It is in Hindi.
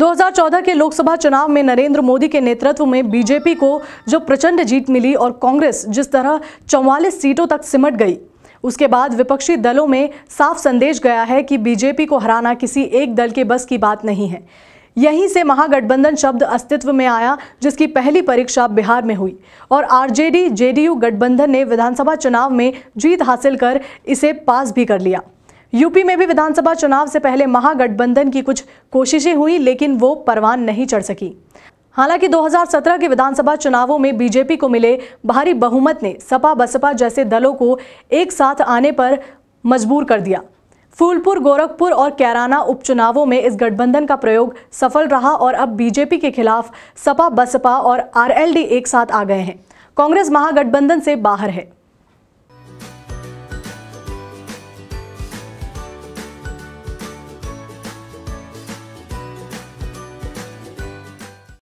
2014 के लोकसभा चुनाव में नरेंद्र मोदी के नेतृत्व में बीजेपी को जो प्रचंड जीत मिली और कांग्रेस जिस तरह चौवालीस सीटों तक सिमट गई उसके बाद विपक्षी दलों में साफ संदेश गया है कि बीजेपी को हराना किसी एक दल के बस की बात नहीं है यहीं से महागठबंधन शब्द अस्तित्व में आया जिसकी पहली परीक्षा बिहार में हुई और आरजेडी जेडीयू गठबंधन ने विधानसभा चुनाव में जीत हासिल कर इसे पास भी कर लिया यूपी में भी विधानसभा चुनाव से पहले महागठबंधन की कुछ कोशिशें हुई लेकिन वो परवान नहीं चढ़ सकी हालांकि 2017 के विधानसभा चुनावों में बीजेपी को मिले भारी बहुमत ने सपा बसपा जैसे दलों को एक साथ आने पर मजबूर कर दिया फूलपुर गोरखपुर और कैराना उपचुनावों में इस गठबंधन का प्रयोग सफल रहा और अब बीजेपी के खिलाफ सपा बसपा और आरएलडी एक साथ आ गए हैं कांग्रेस महागठबंधन से बाहर है